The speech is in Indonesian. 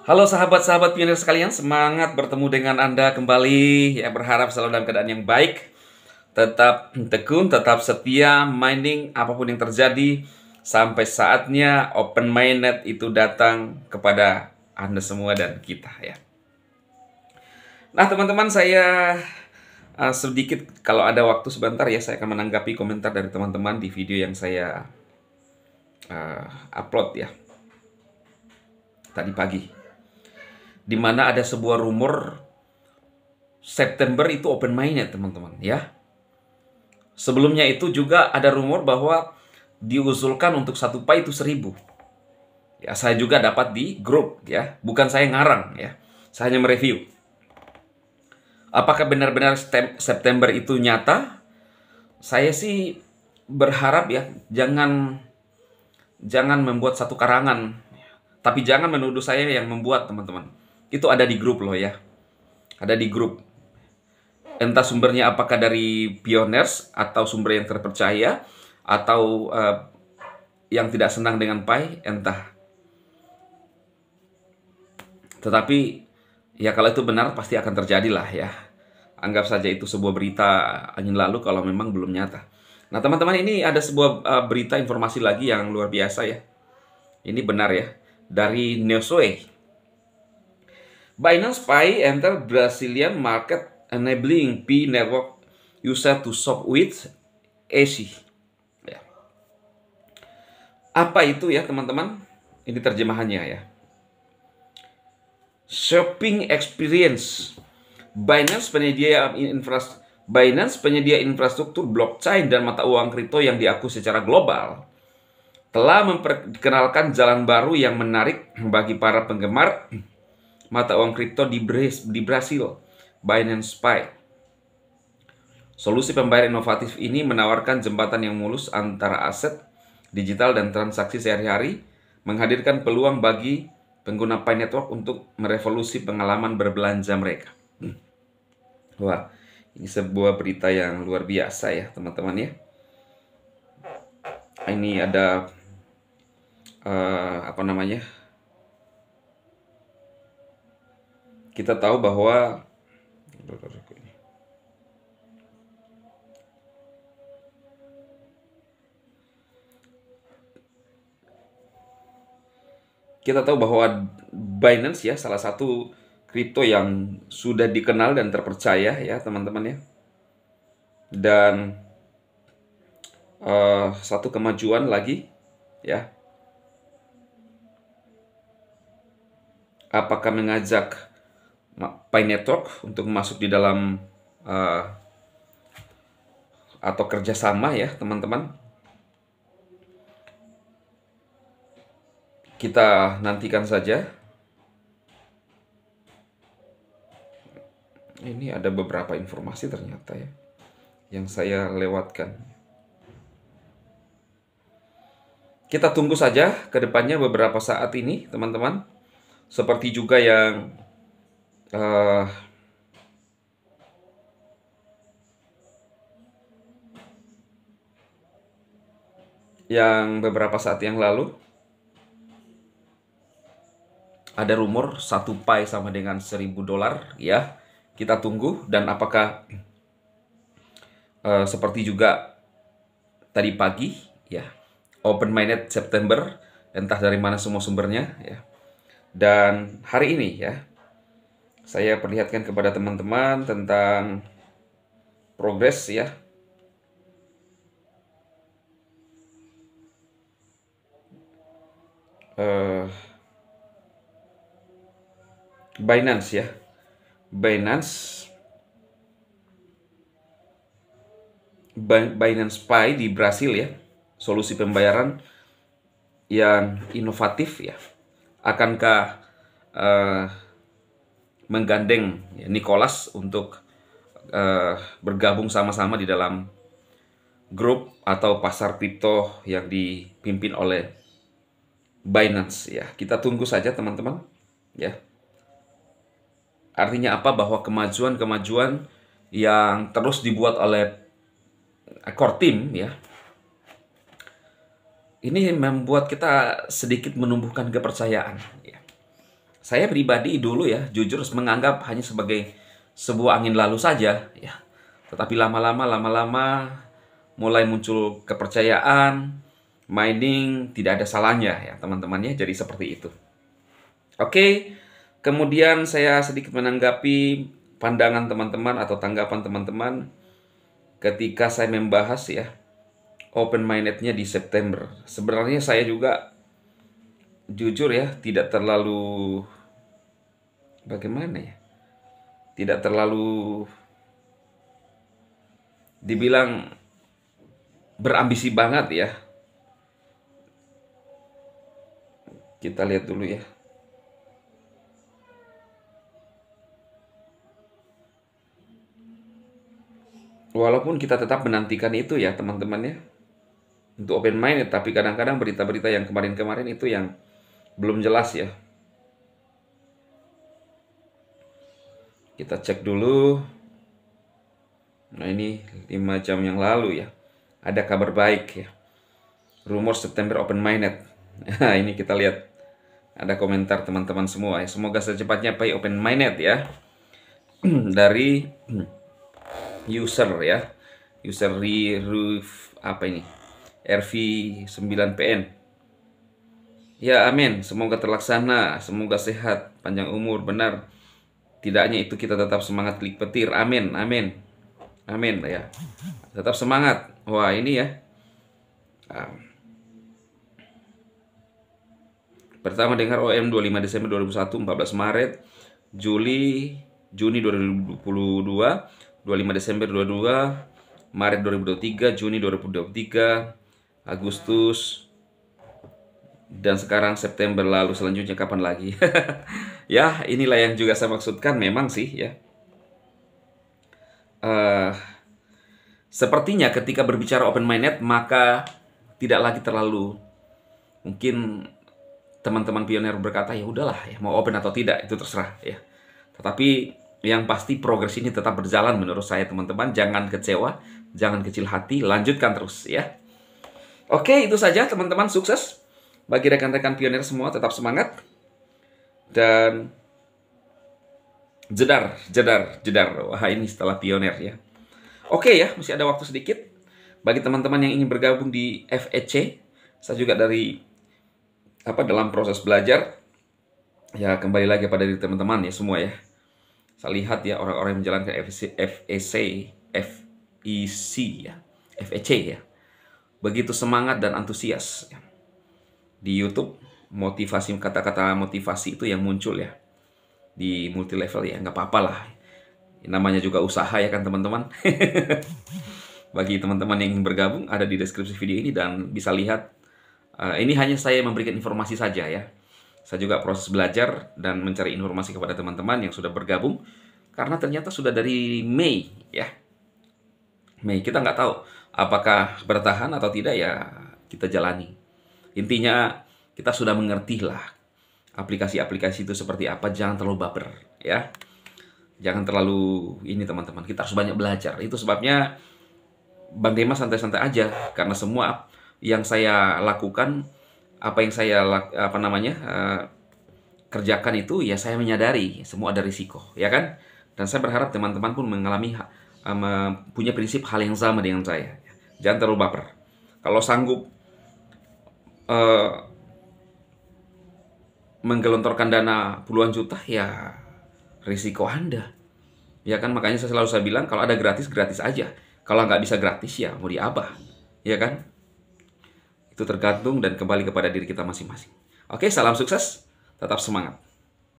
Halo sahabat-sahabat pionir sekalian, semangat bertemu dengan Anda kembali. Ya, berharap selalu dalam keadaan yang baik. Tetap tekun, tetap setia, mining apapun yang terjadi. Sampai saatnya open minded itu datang kepada Anda semua dan kita ya. Nah teman-teman saya uh, sedikit kalau ada waktu sebentar ya saya akan menanggapi komentar dari teman-teman di video yang saya uh, upload ya tadi pagi di mana ada sebuah rumor September itu open mind ya teman-teman ya. Sebelumnya itu juga ada rumor bahwa diusulkan untuk satu pai itu seribu. Ya, saya juga dapat di grup ya, bukan saya ngarang ya. Saya hanya mereview. Apakah benar-benar September itu nyata? Saya sih berharap ya jangan jangan membuat satu karangan. Tapi jangan menuduh saya yang membuat teman-teman itu ada di grup loh ya ada di grup entah sumbernya apakah dari pioners atau sumber yang terpercaya atau uh, yang tidak senang dengan Pai entah tetapi ya kalau itu benar pasti akan terjadi lah ya anggap saja itu sebuah berita angin lalu kalau memang belum nyata nah teman-teman ini ada sebuah uh, berita informasi lagi yang luar biasa ya ini benar ya dari Neosue Binance Pay enter Brazilian market enabling P network user to shop with AC. Ya. Apa itu ya teman-teman? Ini terjemahannya ya. Shopping experience. Binance penyedia infrastruktur Binance penyedia infrastruktur blockchain dan mata uang kripto yang diakui secara global telah memperkenalkan jalan baru yang menarik bagi para penggemar mata uang kripto di, di Brasil, Binance Pay. Solusi pembayaran inovatif ini menawarkan jembatan yang mulus antara aset, digital, dan transaksi sehari-hari, menghadirkan peluang bagi pengguna Pay Network untuk merevolusi pengalaman berbelanja mereka. Hmm. Wah, ini sebuah berita yang luar biasa ya teman-teman ya. Ini ada uh, apa namanya kita tahu bahwa kita tahu bahwa Binance ya salah satu kripto yang sudah dikenal dan terpercaya ya teman-teman ya dan uh, satu kemajuan lagi ya apakah mengajak Pi Network untuk masuk di dalam uh, atau kerjasama ya teman-teman. Kita nantikan saja. Ini ada beberapa informasi ternyata ya yang saya lewatkan. Kita tunggu saja ke depannya beberapa saat ini, teman-teman. Seperti juga yang uh, yang beberapa saat yang lalu ada rumor satu pai sama dengan seribu dolar ya kita tunggu dan apakah uh, seperti juga tadi pagi ya open minded September entah dari mana semua sumbernya ya dan hari ini ya saya perlihatkan kepada teman-teman tentang progres ya. Eh, Binance ya. Binance Binance Pay di Brasil ya. Solusi pembayaran yang inovatif ya. Akankah uh, menggandeng Nicholas untuk uh, bergabung sama-sama di dalam grup atau pasar kripto yang dipimpin oleh Binance ya. Kita tunggu saja teman-teman ya. Artinya apa bahwa kemajuan-kemajuan yang terus dibuat oleh core team ya. Ini membuat kita sedikit menumbuhkan kepercayaan saya pribadi dulu ya jujur menganggap hanya sebagai sebuah angin lalu saja ya. Tetapi lama-lama lama-lama mulai muncul kepercayaan, mining tidak ada salahnya ya teman-temannya jadi seperti itu. Oke, kemudian saya sedikit menanggapi pandangan teman-teman atau tanggapan teman-teman ketika saya membahas ya open mindednya di September. Sebenarnya saya juga jujur ya tidak terlalu bagaimana ya? Tidak terlalu dibilang berambisi banget ya. Kita lihat dulu ya. Walaupun kita tetap menantikan itu ya teman-teman ya. Untuk open mind tapi kadang-kadang berita-berita yang kemarin-kemarin itu yang belum jelas ya. Kita cek dulu. Nah ini 5 jam yang lalu ya. Ada kabar baik ya. Rumor September open minded. Nah, ini kita lihat. Ada komentar teman-teman semua ya. Semoga secepatnya pay open minded ya. Dari user ya. User Roof apa ini? RV9PN. Ya amin, semoga terlaksana, semoga sehat, panjang umur, benar Tidaknya itu kita tetap semangat klik petir. Amin, amin. Amin ya. Tetap semangat. Wah, ini ya. Pertama dengar OM 25 Desember 2001, 14 Maret, Juli, Juni 2022, 25 Desember 2022, Maret 2023, Juni 2023, Agustus dan sekarang September lalu selanjutnya kapan lagi? ya, inilah yang juga saya maksudkan memang sih ya. Uh, sepertinya ketika berbicara open minded maka tidak lagi terlalu mungkin teman-teman pioner berkata ya udahlah ya mau open atau tidak itu terserah ya. Tetapi yang pasti progres ini tetap berjalan menurut saya teman-teman. Jangan kecewa, jangan kecil hati, lanjutkan terus ya. Oke, itu saja teman-teman, sukses. Bagi rekan-rekan pionir semua tetap semangat dan jedar, jedar, jedar. Wah ini setelah pionir ya. Oke ya, masih ada waktu sedikit. Bagi teman-teman yang ingin bergabung di FEC, saya juga dari apa dalam proses belajar ya kembali lagi pada diri teman-teman ya semua ya. Saya lihat ya orang-orang yang menjalankan FEC, FEC, FEC ya, FEC ya. Begitu semangat dan antusias. Ya di YouTube motivasi kata-kata motivasi itu yang muncul ya di multi level ya nggak apa-apa lah namanya juga usaha ya kan teman-teman bagi teman-teman yang ingin bergabung ada di deskripsi video ini dan bisa lihat uh, ini hanya saya memberikan informasi saja ya saya juga proses belajar dan mencari informasi kepada teman-teman yang sudah bergabung karena ternyata sudah dari Mei ya Mei kita nggak tahu apakah bertahan atau tidak ya kita jalani Intinya kita sudah mengerti lah aplikasi-aplikasi itu seperti apa, jangan terlalu baper ya. Jangan terlalu ini teman-teman, kita harus banyak belajar. Itu sebabnya Bang Dimas santai-santai aja karena semua yang saya lakukan apa yang saya apa namanya uh, kerjakan itu ya saya menyadari semua ada risiko ya kan dan saya berharap teman-teman pun mengalami uh, punya prinsip hal yang sama dengan saya jangan terlalu baper kalau sanggup Eh, menggelontorkan dana puluhan juta ya risiko Anda. Ya kan makanya saya selalu saya bilang kalau ada gratis gratis aja. Kalau nggak bisa gratis ya mau diapa, ya kan? Itu tergantung dan kembali kepada diri kita masing-masing. Oke, salam sukses, tetap semangat.